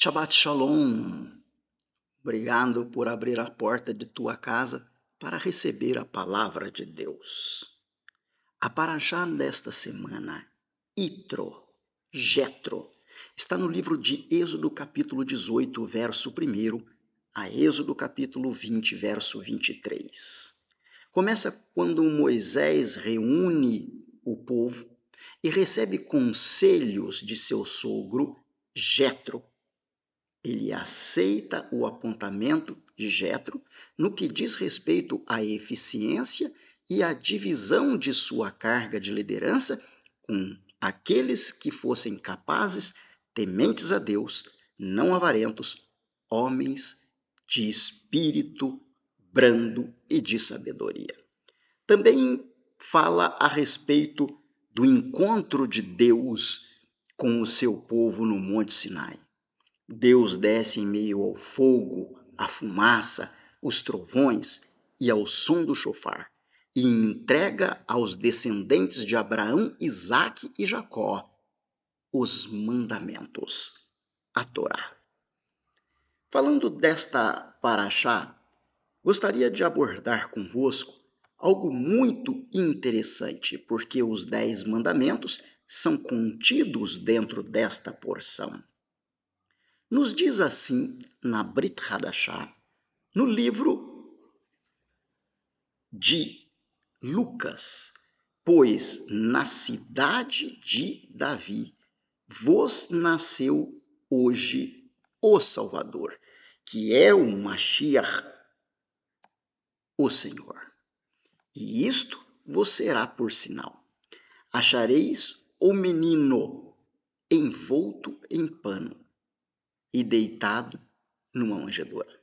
Shabbat Shalom. Obrigado por abrir a porta de tua casa para receber a palavra de Deus. A paraxá desta semana, Itro, Jetro, está no livro de Êxodo, capítulo 18, verso 1, a Êxodo, capítulo 20, verso 23. Começa quando Moisés reúne o povo e recebe conselhos de seu sogro, Jetro, ele aceita o apontamento de Jetro no que diz respeito à eficiência e à divisão de sua carga de liderança com aqueles que fossem capazes, tementes a Deus, não avarentos, homens de espírito brando e de sabedoria. Também fala a respeito do encontro de Deus com o seu povo no Monte Sinai. Deus desce em meio ao fogo, à fumaça, os trovões e ao som do chofar, e entrega aos descendentes de Abraão, Isaque e Jacó os mandamentos, a Torá. Falando desta paraxá, gostaria de abordar convosco algo muito interessante, porque os dez mandamentos são contidos dentro desta porção. Nos diz assim na Brit Hadashah, no livro de Lucas, pois na cidade de Davi vos nasceu hoje o Salvador, que é o Mashiach, o Senhor. E isto vos será por sinal. Achareis o menino envolto em pano e deitado numa manjedoura.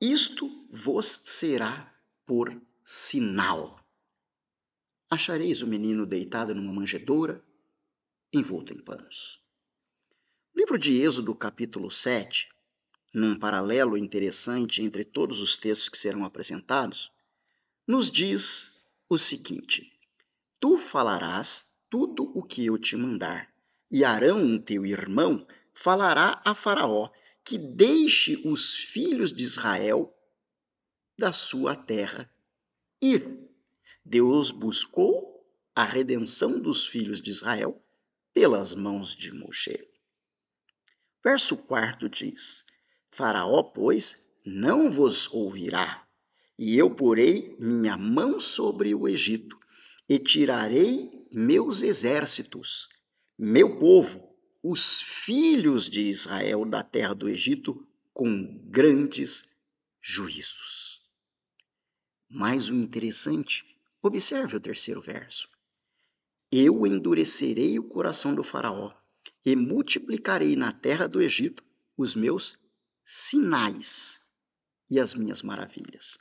Isto vos será por sinal. Achareis o menino deitado numa manjedoura, envolto em panos. O livro de Êxodo, capítulo 7, num paralelo interessante entre todos os textos que serão apresentados, nos diz o seguinte: Tu falarás tudo o que eu te mandar, e Arão, teu irmão, falará a Faraó que deixe os filhos de Israel da sua terra ir. Deus buscou a redenção dos filhos de Israel pelas mãos de Moshe. Verso 4 diz: Faraó, pois, não vos ouvirá, e eu porei minha mão sobre o Egito, e tirarei meus exércitos, meu povo, os filhos de Israel da terra do Egito com grandes juízos. Mais o interessante, observe o terceiro verso. Eu endurecerei o coração do faraó e multiplicarei na terra do Egito os meus sinais e as minhas maravilhas.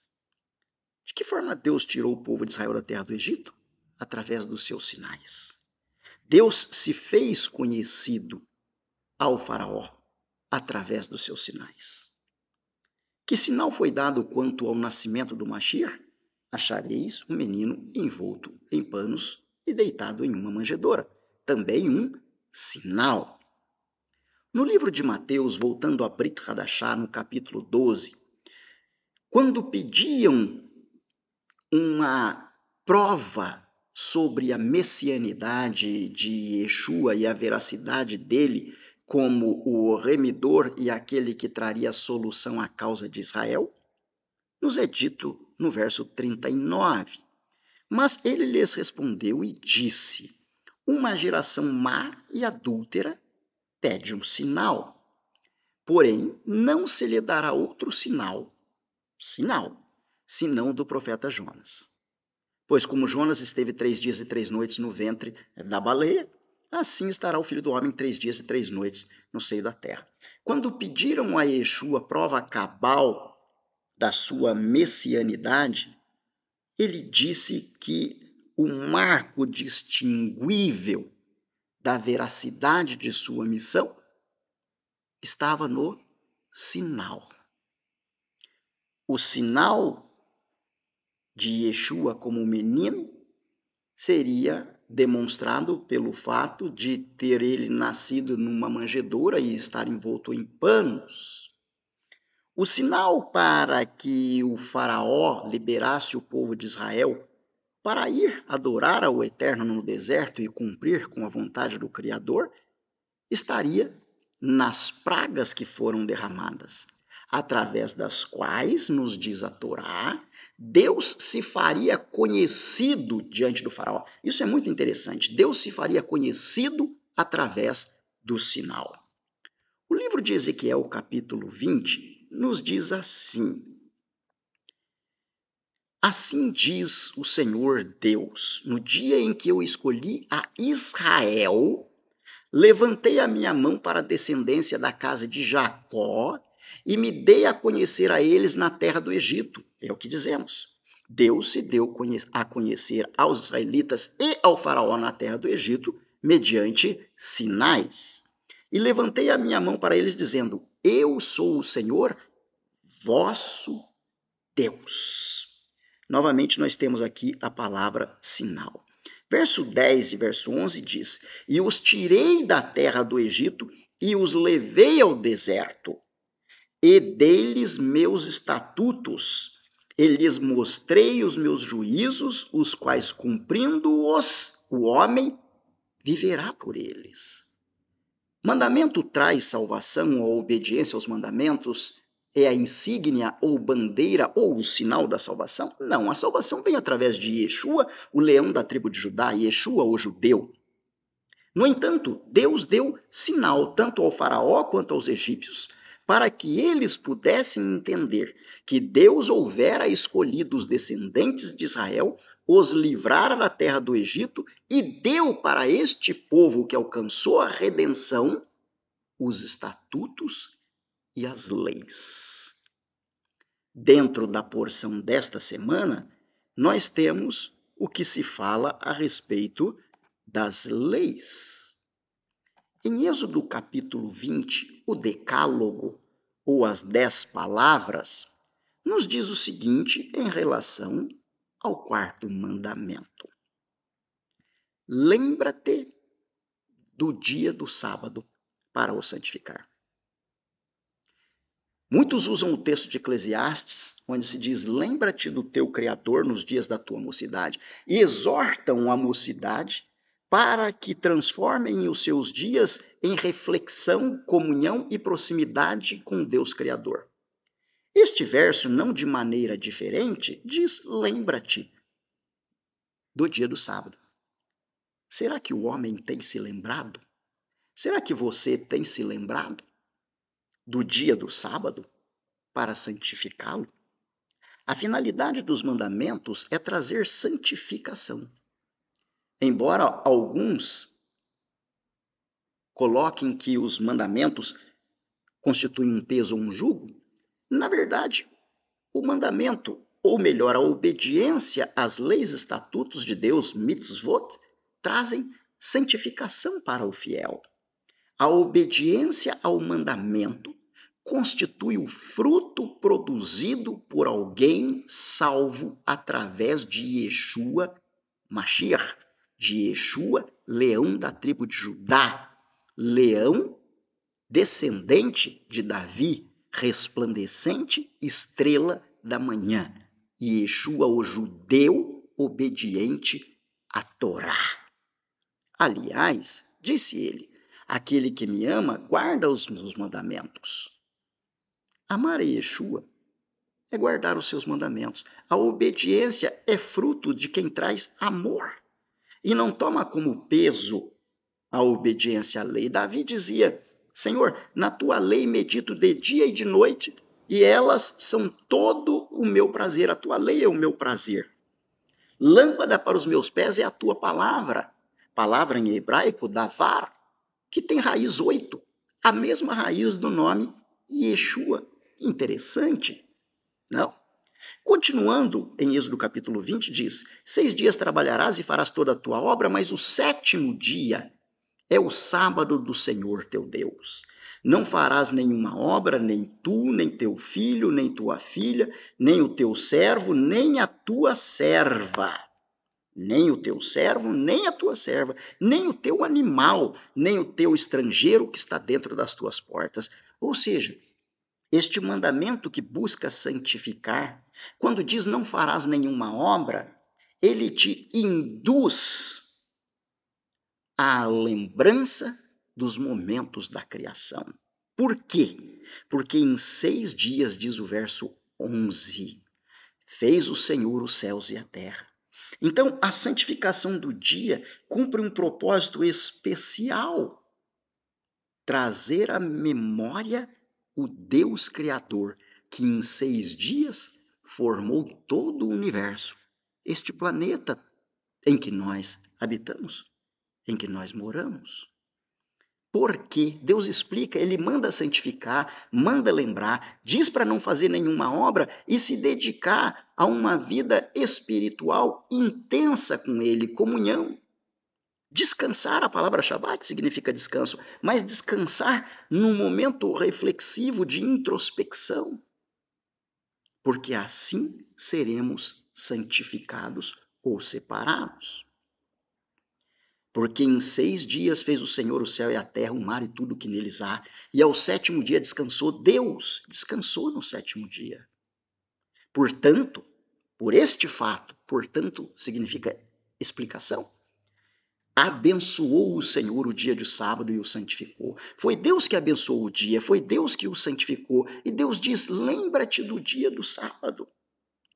De que forma Deus tirou o povo de Israel da terra do Egito? Através dos seus sinais. Deus se fez conhecido ao Faraó através dos seus sinais. Que sinal foi dado quanto ao nascimento do Machir? Achareis um menino envolto em panos e deitado em uma manjedoura. Também um sinal. No livro de Mateus, voltando a Brit Hadachá, no capítulo 12, quando pediam uma prova sobre a messianidade de Yeshua e a veracidade dele como o remidor e aquele que traria solução à causa de Israel? Nos é dito no verso 39. Mas ele lhes respondeu e disse: Uma geração má e adúltera pede um sinal, porém não se lhe dará outro sinal, sinal, senão do profeta Jonas. Pois como Jonas esteve três dias e três noites no ventre da baleia, assim estará o filho do homem três dias e três noites no seio da terra. Quando pediram a Yeshua prova cabal da sua messianidade, ele disse que o marco distinguível da veracidade de sua missão estava no sinal. O sinal de Yeshua como menino seria demonstrado pelo fato de ter ele nascido numa manjedoura e estar envolto em panos. O sinal para que o Faraó liberasse o povo de Israel para ir adorar ao Eterno no deserto e cumprir com a vontade do Criador estaria nas pragas que foram derramadas através das quais, nos diz a Torá, Deus se faria conhecido diante do Faraó. Isso é muito interessante. Deus se faria conhecido através do sinal. O livro de Ezequiel, capítulo 20, nos diz assim: Assim diz o Senhor Deus, no dia em que eu escolhi a Israel, levantei a minha mão para a descendência da casa de Jacó e me dei a conhecer a eles na terra do Egito. É o que dizemos. Deus se deu a conhecer aos israelitas e ao faraó na terra do Egito mediante sinais. E levantei a minha mão para eles, dizendo: Eu sou o Senhor, vosso Deus. Novamente, nós temos aqui a palavra sinal. Verso 10 e verso 11 diz: E os tirei da terra do Egito e os levei ao deserto, e dei-lhes meus estatutos, e lhes mostrei os meus juízos, os quais, cumprindo-os, o homem viverá por eles. Mandamento traz salvação ou obediência aos mandamentos é a insígnia ou bandeira ou o sinal da salvação? Não, a salvação vem através de Yeshua, o leão da tribo de Judá, Yeshua, o judeu. No entanto, Deus deu sinal tanto ao faraó quanto aos egípcios para que eles pudessem entender que Deus houvera escolhido os descendentes de Israel, os livrara da terra do Egito e deu para este povo que alcançou a redenção os estatutos e as leis. Dentro da porção desta semana, nós temos o que se fala a respeito das leis. Em Êxodo capítulo 20, o tipo Decálogo, ou as Dez Palavras, nos diz o seguinte em relação ao quarto mandamento: Lembra-te do dia do sábado para o santificar. Muitos usam o texto de Eclesiastes, onde se diz: Lembra-te do teu Criador nos dias da tua mocidade, e exortam a mocidade para que transformem os seus dias em reflexão, comunhão e proximidade com Deus Criador. Este verso, não de maneira diferente, diz: lembra-te do dia do sábado. Será que o homem tem se lembrado? Será que você tem se lembrado do dia do sábado para santificá-lo? A finalidade dos mandamentos é trazer santificação. Embora alguns coloquem que os mandamentos constituem um peso ou um jugo, na verdade, o mandamento, ou melhor, a obediência às leis e estatutos de Deus, mitzvot, trazem santificação para o fiel. A obediência ao mandamento constitui o fruto produzido por alguém salvo através de Yeshua Mashiach, de Yeshua, leão da tribo de Judá, leão descendente de Davi, resplandecente estrela da manhã. Yeshua, o judeu obediente à Torá. Aliás, disse ele, aquele que me ama guarda os meus mandamentos. Amar a Yeshua é guardar os seus mandamentos. A obediência é fruto de quem traz amor e não toma como peso a obediência à lei. Davi dizia: Senhor, na tua lei medito de dia e de noite, e elas são todo o meu prazer. A tua lei é o meu prazer. Lâmpada para os meus pés é a tua palavra. Palavra em hebraico, davar, que tem raiz oito, a mesma raiz do nome Yeshua. Interessante, não? Continuando em Êxodo capítulo 20, diz: Seis dias trabalharás e farás toda a tua obra, mas o sétimo dia é o sábado do Senhor teu Deus. Não farás nenhuma obra, nem tu, nem teu filho, nem tua filha, nem o teu servo, nem a tua serva. Nem o teu servo, nem a tua serva, nem o teu animal, nem o teu estrangeiro que está dentro das tuas portas. Ou seja, este mandamento que busca santificar, quando diz não farás nenhuma obra, ele te induz à lembrança dos momentos da criação. Por quê? Porque em seis dias, diz o verso 11, fez o Senhor os céus e a terra. Então, a santificação do dia cumpre um propósito especial: trazer a memória o Deus Criador, que em seis dias formou todo o universo, este planeta em que nós habitamos, em que nós moramos. Porque Deus explica, ele manda santificar, manda lembrar, diz para não fazer nenhuma obra e se dedicar a uma vida espiritual intensa com ele, comunhão. Descansar, a palavra Shabat significa descanso, mas descansar num momento reflexivo de introspecção. Porque assim seremos santificados ou separados. Porque em seis dias fez o Senhor o céu e a terra, o mar e tudo o que neles há, e ao sétimo dia descansou. Deus descansou no sétimo dia. Portanto, por este fato, portanto significa explicação abençoou o Senhor o dia de sábado e o santificou. Foi Deus que abençoou o dia, foi Deus que o santificou. E Deus diz: lembra-te do dia do sábado.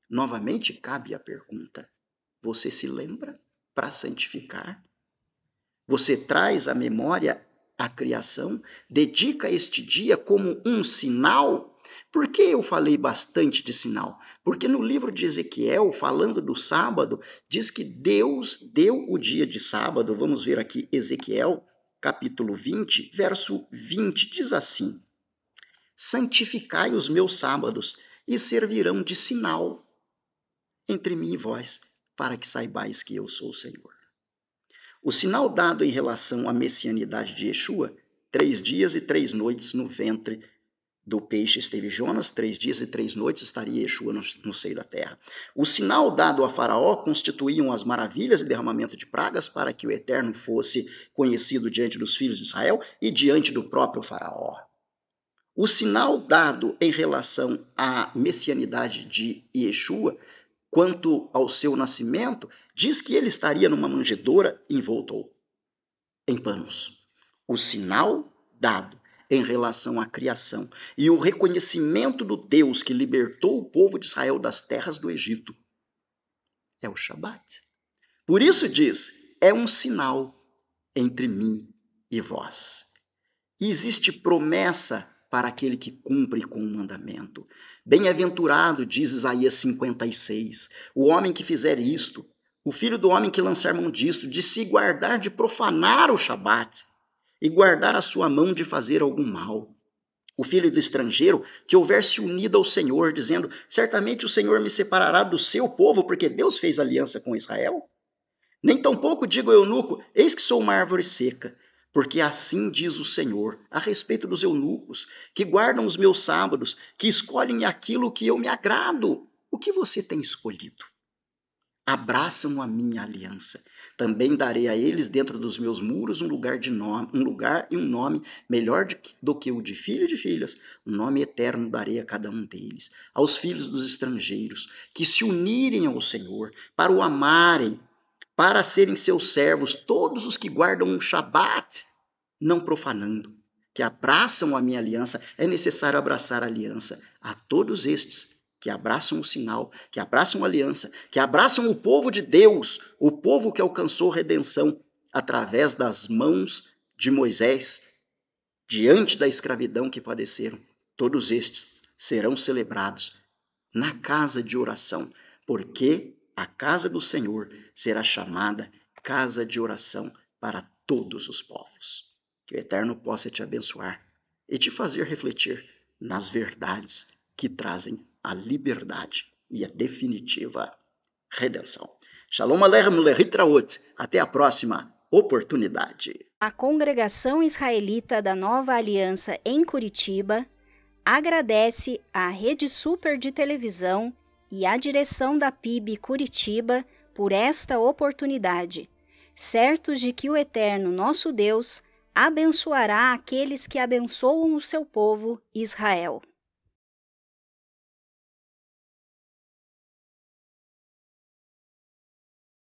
Novamente cabe a pergunta: você se lembra para santificar? Você traz à memória a criação, dedica este dia como um sinal. Por que eu falei bastante de sinal? Porque no livro de Ezequiel, falando do sábado, diz que Deus deu o dia de sábado. Vamos ver aqui Ezequiel, capítulo 20, verso 20, diz assim: Santificai os meus sábados e servirão de sinal entre mim e vós, para que saibais que eu sou o Senhor. O sinal dado em relação à messianidade de Yeshua, três dias e três noites no ventre do peixe esteve Jonas, três dias e três noites estaria Yeshua no, no seio da terra. O sinal dado a Faraó constituíam as maravilhas e derramamento de pragas para que o Eterno fosse conhecido diante dos filhos de Israel e diante do próprio Faraó. O sinal dado em relação à messianidade de Yeshua quanto ao seu nascimento, diz que ele estaria numa manjedoura envolto em panos. O sinal dado em relação à criação e o reconhecimento do Deus que libertou o povo de Israel das terras do Egito é o Shabat. Por isso diz: é um sinal entre mim e vós. existe promessa para aquele que cumpre com o mandamento. Bem-aventurado, diz Isaías 56, o homem que fizer isto, o filho do homem que lançar mão disto, de se guardar de profanar o Shabat e guardar a sua mão de fazer algum mal. O filho do estrangeiro que houver se unido ao Senhor, dizendo: Certamente o Senhor me separará do seu povo, porque Deus fez aliança com Israel. Nem tampouco digo eunuco: Eis que sou uma árvore seca porque assim diz o Senhor a respeito dos eunucos, que guardam os meus sábados, que escolhem aquilo que eu me agrado. O que você tem escolhido? Abraçam a minha aliança. Também darei a eles dentro dos meus muros um lugar de nome, um lugar e um nome melhor do que o de filho e de filhas. Um nome eterno darei a cada um deles, aos filhos dos estrangeiros, que se unirem ao Senhor para o amarem para serem seus servos todos os que guardam o Shabat, não profanando, que abraçam a minha aliança. É necessário abraçar a aliança a todos estes que abraçam o sinal, que abraçam a aliança, que abraçam o povo de Deus, o povo que alcançou redenção através das mãos de Moisés, diante da escravidão que padeceram. Todos estes serão celebrados na casa de oração, porque a casa do Senhor será chamada casa de oração para todos os povos. Que o Eterno possa te abençoar e te fazer refletir nas verdades que trazem a liberdade e a definitiva redenção. Shalom Aleichem Lehitraot. Até a próxima oportunidade. A Congregação Israelita da Nova Aliança em Curitiba agradece à Rede Super de Televisão e à direção da PIB Curitiba por esta oportunidade, certos de que o Eterno nosso Deus abençoará aqueles que abençoam o seu povo Israel.